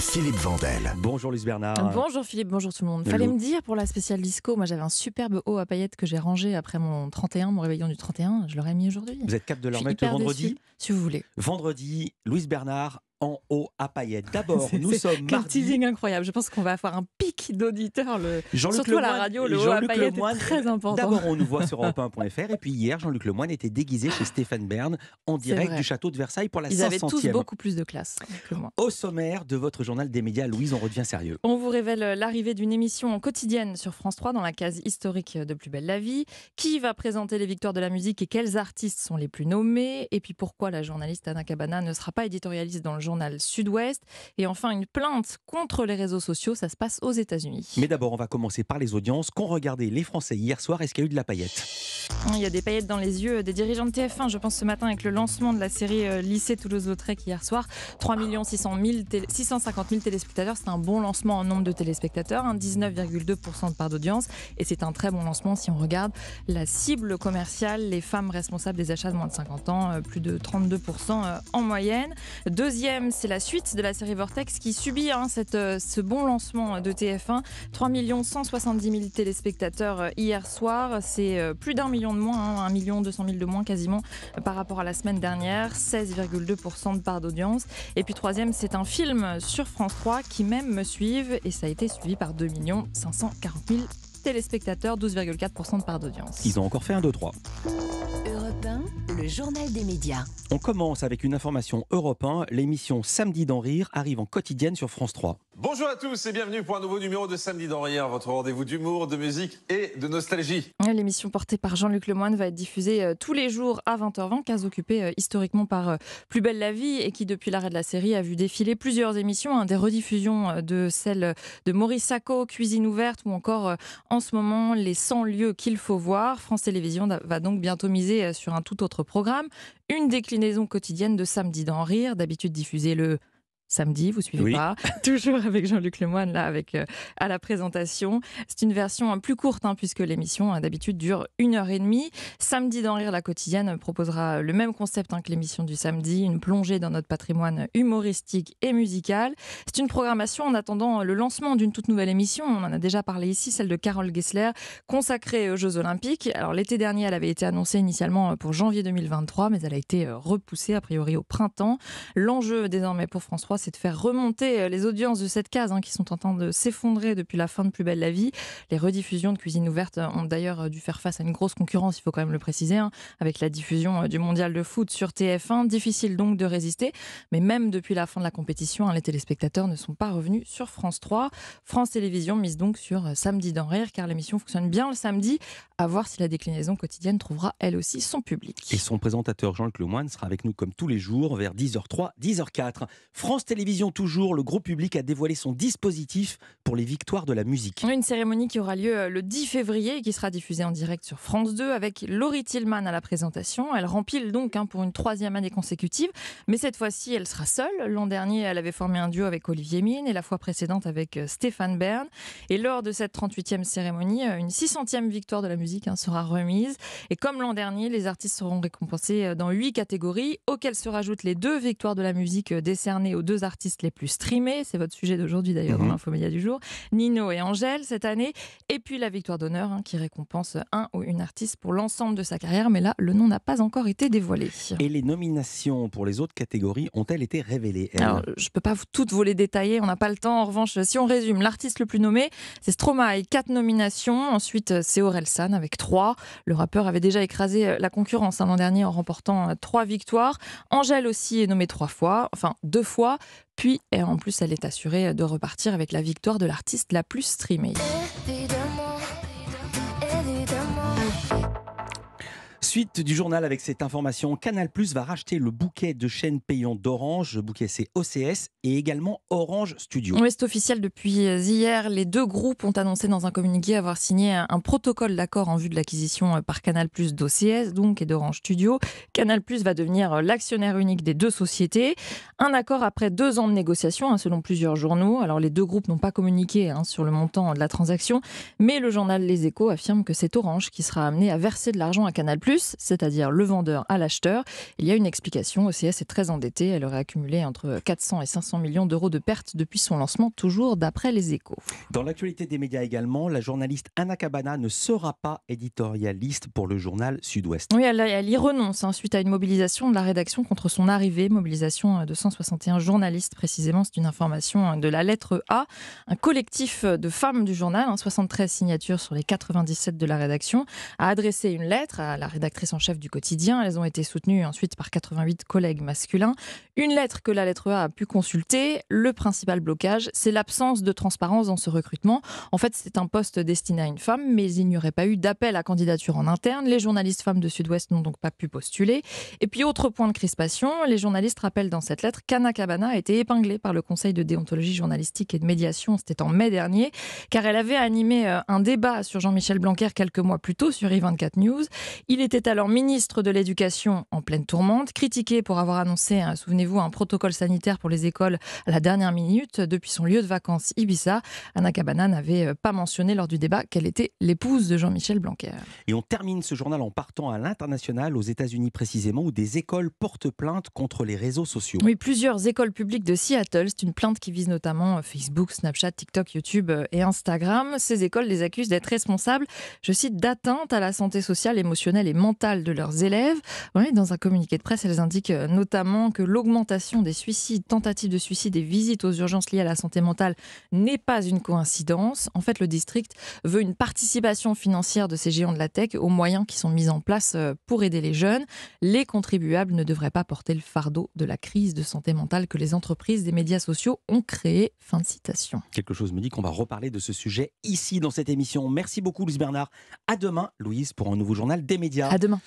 Philippe Vandel. Bonjour Louise Bernard. Bonjour Philippe, bonjour tout le monde. Fallait me dire pour la spéciale disco, moi j'avais un superbe haut à paillettes que j'ai rangé après mon 31, mon réveillon du 31, je l'aurais mis aujourd'hui. Vous êtes cap de le remettre vendredi Si vous voulez. Vendredi, Louise Bernard en haut à paillettes. D'abord, nous sommes quel teasing incroyable. Je pense qu'on va avoir un pic d'auditeurs. Le... Surtout à la radio, le haut à est très important. D'abord, on nous voit sur europe et puis hier, Jean-Luc Lemoyne était déguisé chez Stéphane Bern en direct du château de Versailles pour la Ils 500 Ils avaient tous beaucoup plus de classe Au sommaire de votre journal des médias, Louise, on revient sérieux. On vous révèle l'arrivée d'une émission quotidienne sur France 3 dans la case historique de Plus belle la vie. Qui va présenter les victoires de la musique et quels artistes sont les plus nommés Et puis pourquoi la journaliste Anna Cabana ne sera pas éditorialiste dans le journal journal Sud-Ouest. Et enfin, une plainte contre les réseaux sociaux, ça se passe aux États-Unis. Mais d'abord, on va commencer par les audiences qu'ont regardé les Français hier soir. Est-ce qu'il y a eu de la paillette il y a des paillettes dans les yeux des dirigeants de TF1, je pense, ce matin avec le lancement de la série euh, Lycée Toulouse-Lautrec hier soir. 3 650 000 téléspectateurs, c'est un bon lancement en nombre de téléspectateurs, 19,2% hein, de part d'audience. Et c'est un très bon lancement si on regarde la cible commerciale, les femmes responsables des achats de moins de 50 ans, euh, plus de 32% euh, en moyenne. Deuxième, c'est la suite de la série Vortex qui subit hein, cette, ce bon lancement de TF1. 3 170 000 téléspectateurs hier soir, c'est plus d'un million de moins, 1 hein, million 200 000 de moins quasiment par rapport à la semaine dernière, 16,2% de part d'audience. Et puis troisième, c'est un film sur France 3 qui même me suivent et ça a été suivi par 2 540 000 téléspectateurs, 12,4% de part d'audience. Ils ont encore fait un 2-3. Le journal des médias. On commence avec une information Europe L'émission Samedi d'en rire arrive en quotidienne sur France 3. Bonjour à tous et bienvenue pour un nouveau numéro de Samedi d'en rire, votre rendez-vous d'humour, de musique et de nostalgie. L'émission portée par Jean-Luc Lemoyne va être diffusée euh, tous les jours à 20h20, case occupée euh, historiquement par euh, Plus belle la vie et qui depuis l'arrêt de la série a vu défiler plusieurs émissions, hein, des rediffusions de celle de Maurice Sacco, Cuisine ouverte ou encore en ce moment les 100 lieux qu'il faut voir. France Télévisions va donc bientôt miser sur un tout autre programme. Une déclinaison quotidienne de Samedi dans rire, d'habitude diffusée le samedi, vous suivez pas, toujours avec Jean-Luc Lemoine, là, avec, euh, à la présentation. C'est une version hein, plus courte, hein, puisque l'émission, hein, d'habitude, dure une heure et demie. Samedi dans Rire, la quotidienne euh, proposera euh, le même concept que l'émission du samedi, une plongée dans notre patrimoine humoristique et musical. C'est une programmation en attendant le lancement d'une toute nouvelle émission. On en a déjà parlé ici, celle de Carole Gessler, consacrée aux Jeux Olympiques. Alors, l'été dernier, elle avait été annoncée initialement pour janvier 2023, mais elle a été repoussée, a priori, au printemps. L'enjeu désormais pour François c'est de faire remonter euh, les audiences de cette case hein, qui sont en train de s'effondrer depuis la fin de Plus belle la vie. Les rediffusions de Cuisine ouverte euh, ont d'ailleurs euh, dû faire face à une grosse concurrence, il faut quand même le préciser, hein, avec la diffusion du mondial de foot sur TF1. Difficile donc de résister, mais même depuis la fin de la compétition, hein, les téléspectateurs ne sont pas revenus sur France 3. France Télévisions mise donc sur Samedi d'en rire, car l'émission fonctionne bien le samedi, à voir si la déclinaison quotidienne trouvera elle aussi son public. Et son présentateur Jean-Luc Lemoine sera avec nous comme tous les jours vers 10h03, 10h04. France télévision toujours, le groupe public a dévoilé son dispositif pour les victoires de la musique. Une cérémonie qui aura lieu euh, le 10 février et qui sera diffusée en direct sur France 2 avec Laurie Tillman à la présentation. Elle rempile donc hein, pour une troisième année consécutive, mais cette fois-ci elle sera seule. L'an dernier elle avait formé un duo avec Olivier Mine et la fois précédente avec euh, Stéphane Bern. Et lors de cette 38e cérémonie, euh, une 600e victoire de la musique hein, sera remise. Et comme l'an dernier, les artistes seront récompensés dans huit catégories auxquelles se rajoutent les deux victoires de la musique décernées aux deux artistes les plus streamés. C'est votre sujet d'aujourd'hui d'ailleurs dans dans mhm. l'infomédia du jour. Nino et Angèle cette année. Et puis la victoire d'honneur hein, qui récompense un ou une artiste pour l'ensemble de sa carrière. Mais là, le nom n'a pas encore été dévoilé. Et les nominations pour les autres catégories ont-elles été révélées Alors, je ne peux pas toutes vous les détailler. On n'a pas le temps. En revanche, si on résume, l'artiste le plus nommé, c'est Stromae, quatre nominations. Ensuite, euh, c'est Orelsan avec trois. Le rappeur avait déjà écrasé euh, la concurrence hein, l'an dernier en remportant euh, trois victoires. Angèle aussi est nommée trois fois, enfin deux fois. Puis, et en plus, elle est assurée de repartir avec la victoire de l'artiste la plus streamée. Suite du journal avec cette information, Canal Plus va racheter le bouquet de chaînes payantes d'Orange. Le bouquet, c'est OCS et également Orange Studio. Oui, c'est officiel depuis hier. Les deux groupes ont annoncé dans un communiqué avoir signé un protocole d'accord en vue de l'acquisition euh, par Canal Plus d'OCS donc, et d'Orange Studio. Canal Plus va devenir euh, l'actionnaire unique des deux sociétés. Un accord après deux ans de négociations, hein, selon plusieurs journaux. Alors, les deux groupes n'ont pas communiqué hein, sur le montant de la transaction, mais le journal Les Échos affirme que c'est Orange qui sera amené à verser de l'argent à Canal Plus c'est-à-dire le vendeur à l'acheteur. Il y a une explication, OCS est très endettée, elle aurait accumulé entre 400 et 500 millions d'euros de pertes depuis son lancement, toujours d'après les échos. Dans l'actualité des médias également, la journaliste Anna Cabana ne sera pas éditorialiste pour le journal Sud-Ouest. Oui, elle, y renonce hein, suite à une mobilisation de la rédaction contre son arrivée, mobilisation euh, de 161 journalistes précisément, c'est une information hein, de la lettre A, un collectif de femmes du journal, 73 hein, signatures sur les 97 de la rédaction, a adressé une lettre à la rédaction d'actrices en chef du quotidien. Elles ont été soutenues ensuite par 88 collègues masculins. Une lettre que la lettre A a pu consulter. Le principal blocage, c'est l'absence de transparence dans ce recrutement. En fait, c'est un poste destiné à une femme, mais il n'y aurait pas eu d'appel à candidature en interne. Les journalistes femmes de Sud-Ouest n'ont donc pas pu postuler. Et puis, autre point de crispation, les journalistes rappellent dans cette lettre qu'Anna Cabana a été épinglée par le Conseil de déontologie journalistique et de médiation. C'était en mai dernier, car elle avait animé euh, un débat sur Jean-Michel Blanquer quelques mois plus tôt sur i24 News. Il est était alors ministre de l'Éducation en pleine tourmente, critiqué pour avoir annoncé, hein, souvenez-vous, un protocole sanitaire pour les écoles à la dernière minute depuis son lieu de vacances Ibiza. Anna Cabana n'avait euh, pas mentionné lors du débat qu'elle était l'épouse de Jean-Michel Blanquer. Et on termine ce journal en partant à l'international, aux États-Unis précisément, où des écoles portent plainte contre les réseaux sociaux. Oui, plusieurs écoles publiques de Seattle. C'est une plainte qui vise notamment euh, Facebook, Snapchat, TikTok, YouTube euh, et Instagram. Ces écoles les accusent d'être responsables, je cite, d'atteinte à la santé sociale, émotionnelle et mentale de leurs élèves. dans un communiqué de presse, elles indiquent euh, notamment que l'augmentation des suicides, tentatives de suicide et visites aux urgences liées à la santé mentale n'est pas une coïncidence. En fait, le district veut une participation financière de ces géants de la tech aux moyens qui sont mis en place euh, pour aider les jeunes. Les contribuables ne devraient pas porter le fardeau de la crise de santé mentale que les entreprises des médias sociaux ont créée. Fin de citation. Quelque chose me dit qu'on va reparler de ce sujet ici dans cette émission. Merci beaucoup, Louise Bernard. À demain, Louise, pour un nouveau journal des médias. À demain.